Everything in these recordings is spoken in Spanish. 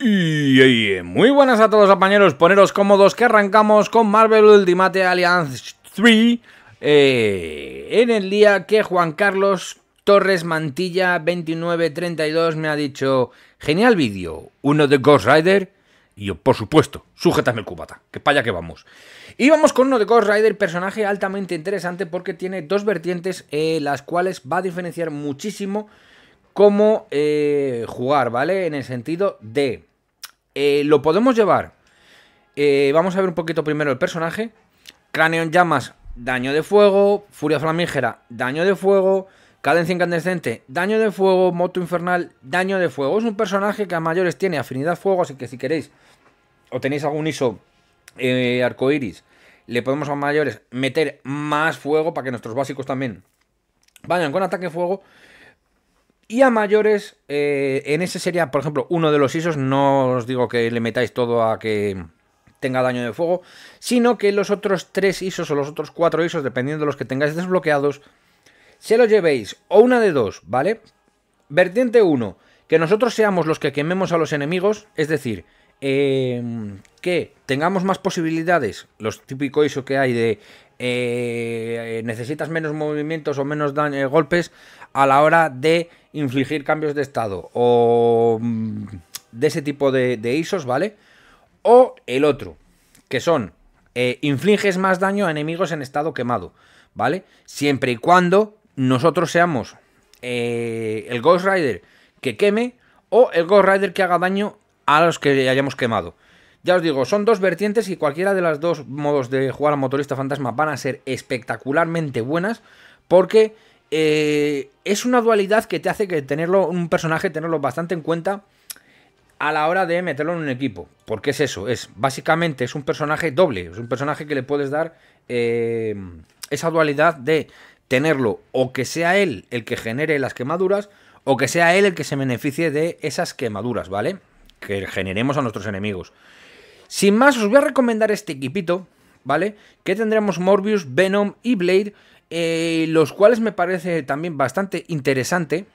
Y, muy buenas a todos compañeros, poneros cómodos que arrancamos con Marvel Ultimate Alliance 3 eh, en el día que Juan Carlos Torres Mantilla 2932 me ha dicho genial vídeo, uno de Ghost Rider y por supuesto, sujétame el cubata, que para allá que vamos. Y vamos con uno de Ghost Rider, personaje altamente interesante porque tiene dos vertientes eh, las cuales va a diferenciar muchísimo cómo eh, jugar, ¿vale? En el sentido de eh, lo podemos llevar. Eh, vamos a ver un poquito primero el personaje. Cráneo en llamas, daño de fuego. Furia flamígera, daño de fuego. Cadencia incandescente, daño de fuego. Moto infernal, daño de fuego. Es un personaje que a mayores tiene afinidad fuego, así que si queréis o tenéis algún ISO arco eh, arcoiris, le podemos a mayores meter más fuego para que nuestros básicos también vayan con ataque fuego. Y a mayores, eh, en ese sería, por ejemplo, uno de los ISOs. No os digo que le metáis todo a que tenga daño de fuego, sino que los otros tres ISOs o los otros cuatro ISOs, dependiendo de los que tengáis desbloqueados, se los llevéis o una de dos, ¿vale? Vertiente 1, que nosotros seamos los que quememos a los enemigos, es decir, Em, que tengamos más posibilidades, los típicos eso que hay de eh, necesitas menos movimientos o menos eh, golpes a la hora de infligir cambios de estado o mm, de ese tipo de, de ISOs, ¿vale? O el otro, que son eh, infliges más daño a enemigos en estado quemado, ¿vale? Siempre y cuando nosotros seamos el Ghost Rider que queme o el Ghost Rider que haga daño a los que hayamos quemado. Ya os digo, son dos vertientes y cualquiera de las dos modos de jugar a Motorista Fantasma van a ser espectacularmente buenas porque eh, es una dualidad que te hace que tenerlo, un personaje, tenerlo bastante en cuenta a la hora de meterlo en un equipo. Porque es eso, es básicamente es un personaje doble, es un personaje que le puedes dar eh, esa dualidad de tenerlo o que sea él el que genere las quemaduras o que sea él el que se beneficie de esas quemaduras, ¿vale? que generemos a nuestros enemigos. Sin más, os voy a recomendar este equipito, ¿vale? Que tendremos Morbius, Venom y Blade, eh, los cuales me parece también bastante interesante,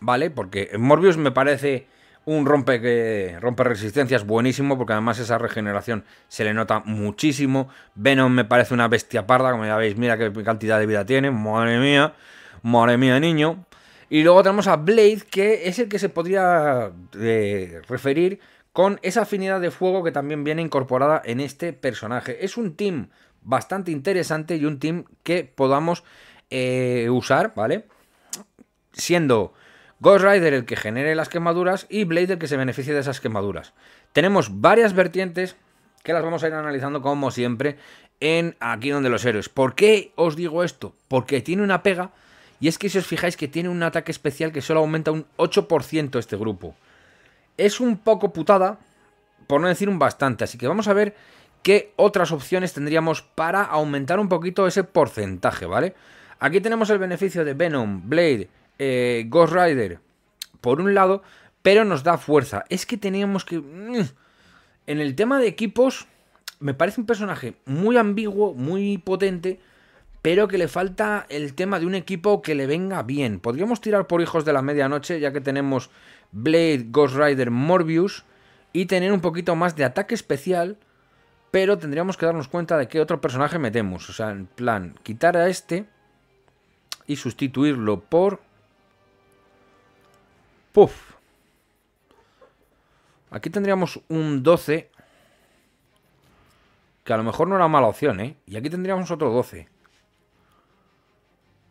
¿vale? Porque Morbius me parece un rompe, que, rompe resistencias buenísimo, porque además esa regeneración se le nota muchísimo. Venom me parece una bestia parda, como ya veis, mira qué cantidad de vida tiene, madre mía, madre mía, niño. Y luego tenemos a Blade, que es el que se podría eh, referir con esa afinidad de fuego que también viene incorporada en este personaje. Es un team bastante interesante y un team que podamos eh, usar, ¿vale? Siendo Ghost Rider el que genere las quemaduras y Blade el que se beneficie de esas quemaduras. Tenemos varias vertientes que las vamos a ir analizando como siempre en Aquí donde los héroes. ¿Por qué os digo esto? Porque tiene una pega y es que si os fijáis que tiene un ataque especial que solo aumenta un 8% este grupo. Es un poco putada, por no decir un bastante. Así que vamos a ver qué otras opciones tendríamos para aumentar un poquito ese porcentaje, ¿vale? Aquí tenemos el beneficio de Venom, Blade, eh, Ghost Rider, por un lado, pero nos da fuerza. Es que teníamos que... Mm, en el tema de equipos, me parece un personaje muy ambiguo, muy potente pero que le falta el tema de un equipo que le venga bien. Podríamos tirar por hijos de la medianoche, ya que tenemos Blade, Ghost Rider, Morbius, y tener un poquito más de ataque especial, pero tendríamos que darnos cuenta de qué otro personaje metemos. O sea, en plan, quitar a este y sustituirlo por... Puff. Aquí tendríamos un 12, que a lo mejor no era mala opción, ¿eh? Y aquí tendríamos otro 12.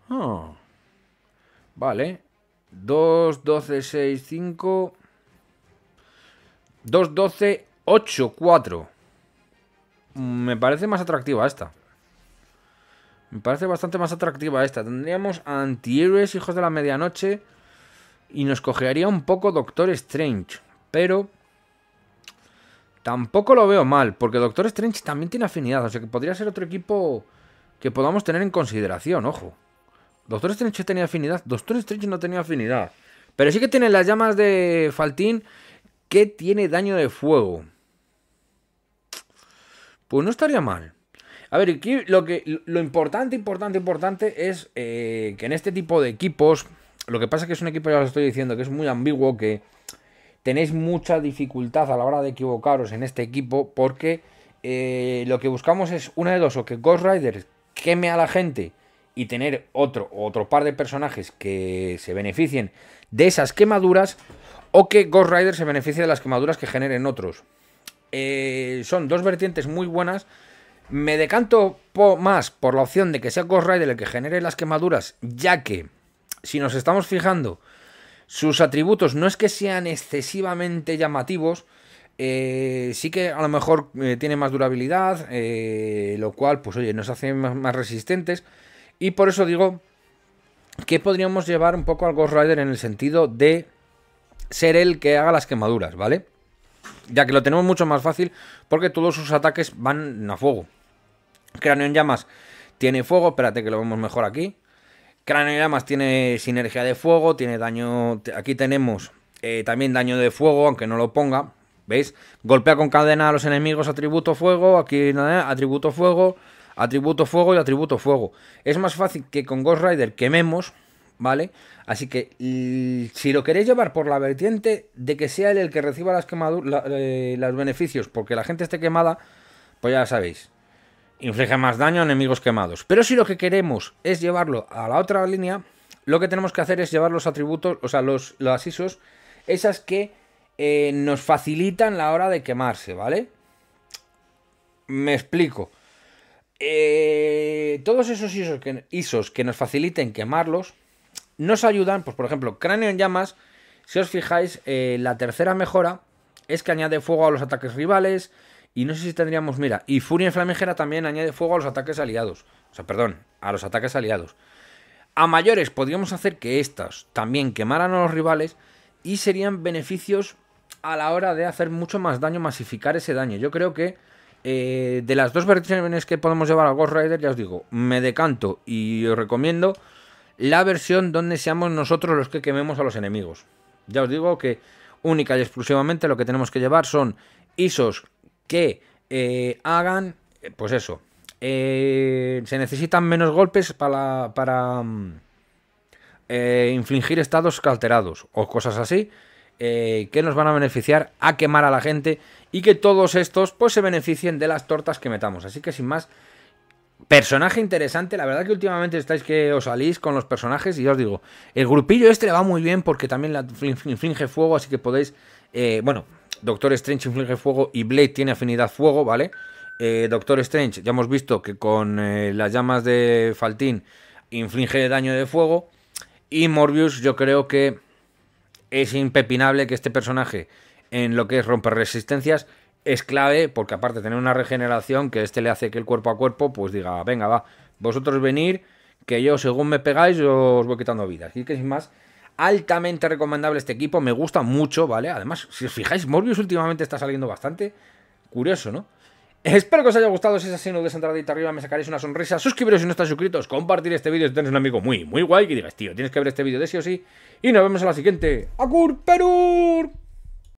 Ah. Vale. 2, 12, 6, 5. 2, 12, 8, 4. Me parece más atractiva esta. Me parece bastante más atractiva esta. Tendríamos antihéroes, hijos de la medianoche. Y nos cogería un poco Doctor Strange. Pero... Tampoco lo veo mal, porque Doctor Strange también tiene afinidad. O sea que podría ser otro equipo que podamos tener en consideración, ojo. Doctor Strange tenía afinidad. Doctor Strange no tenía afinidad. Pero sí que tiene las llamas de Faltín que tiene daño de fuego. Pues no estaría mal. A ver, lo, que, lo importante, importante, importante es eh, que en este tipo de equipos, lo que pasa es que es un equipo, ya os estoy diciendo, que es muy ambiguo, que tenéis mucha dificultad a la hora de equivocaros en este equipo, porque eh, lo que buscamos es una de dos, o que Ghost Rider queme a la gente y tener otro, otro par de personajes que se beneficien de esas quemaduras o que Ghost Rider se beneficie de las quemaduras que generen otros. Eh, son dos vertientes muy buenas. Me decanto más por la opción de que sea Ghost Rider el que genere las quemaduras, ya que, si nos estamos fijando, sus atributos no es que sean excesivamente llamativos, eh, sí que a lo mejor eh, tiene más durabilidad, lo cual, pues oye, nos hace más resistentes. Y por eso digo que podríamos llevar un poco al Ghost Rider en el sentido de ser el que haga las quemaduras, ¿vale? Ya que lo tenemos mucho más fácil porque todos sus ataques van a fuego. Cráneo en llamas tiene fuego, espérate que lo vemos mejor aquí. Cráneo en llamas tiene sinergia de fuego, tiene daño... Aquí tenemos eh, también daño de fuego, aunque no lo ponga, ¿veis? Golpea con cadena a los enemigos, atributo fuego, aquí nada, atributo fuego atributo fuego y atributo fuego. Es más fácil que con Ghost Rider quememos, ¿vale? Así que si lo queréis llevar por la vertiente de que sea él el que reciba las quemaduras, eh, los beneficios, porque la gente esté quemada, pues ya sabéis. Inflige más daño a enemigos quemados. Pero si lo que queremos es llevarlo a la otra línea, lo que tenemos que hacer es llevar los atributos, o sea, los, los ISOs, esas que eh, nos facilitan la hora de quemarse, ¿vale? Me explico. Eh, todos esos ISOs que, nos faciliten quemarlos nos ayudan, pues por ejemplo, cráneo en llamas, si os fijáis, eh, la tercera mejora es que añade fuego a los ataques rivales y no sé si tendríamos, mira, y furia flamígera también añade fuego a los ataques aliados, o sea, perdón, a los ataques aliados. A mayores podríamos hacer que estas también quemaran a los rivales y serían beneficios a la hora de hacer mucho más daño, masificar ese daño. Yo creo que eh, de las dos versiones que podemos llevar a Ghost Rider, ya os digo, me decanto y os recomiendo la versión donde seamos nosotros los que quememos a los enemigos. Ya os digo que única y exclusivamente lo que tenemos que llevar son ISOs que eh, hagan, eh, pues eso, se necesitan menos golpes para, para mm, infligir estados alterados o cosas así. Eh, que nos van a beneficiar a quemar a la gente y que todos estos pues se beneficien de las tortas que metamos. Así que sin más, personaje interesante. La verdad que últimamente estáis que os salís con los personajes y ya os digo, el grupillo este le va muy bien porque también la inflige fuego, así que podéis, eh, bueno, Doctor Strange inflige fuego y Blade tiene afinidad fuego, ¿vale? Eh, Doctor Strange, ya hemos visto que con las llamas de Faltín inflige daño de fuego. Y Morbius, yo creo que es impepinable que este personaje, en lo que es romper resistencias, es clave, porque aparte de tener una regeneración que este le hace que el cuerpo a cuerpo, pues diga, venga, va, vosotros venir, que yo según me pegáis, os voy quitando vida. Así que sin más, altamente recomendable este equipo, me gusta mucho, ¿vale? Además, si os fijáis, Morbius últimamente está saliendo bastante. Curioso, ¿no? Espero que os haya gustado. Si es así, no des un arriba, me sacaréis una sonrisa. Suscribiros si no estáis suscritos. Compartir este vídeo si tenéis un amigo muy, muy guay que digas, tío, tienes que ver este vídeo de sí o sí. Y nos vemos en la siguiente. ¡Agur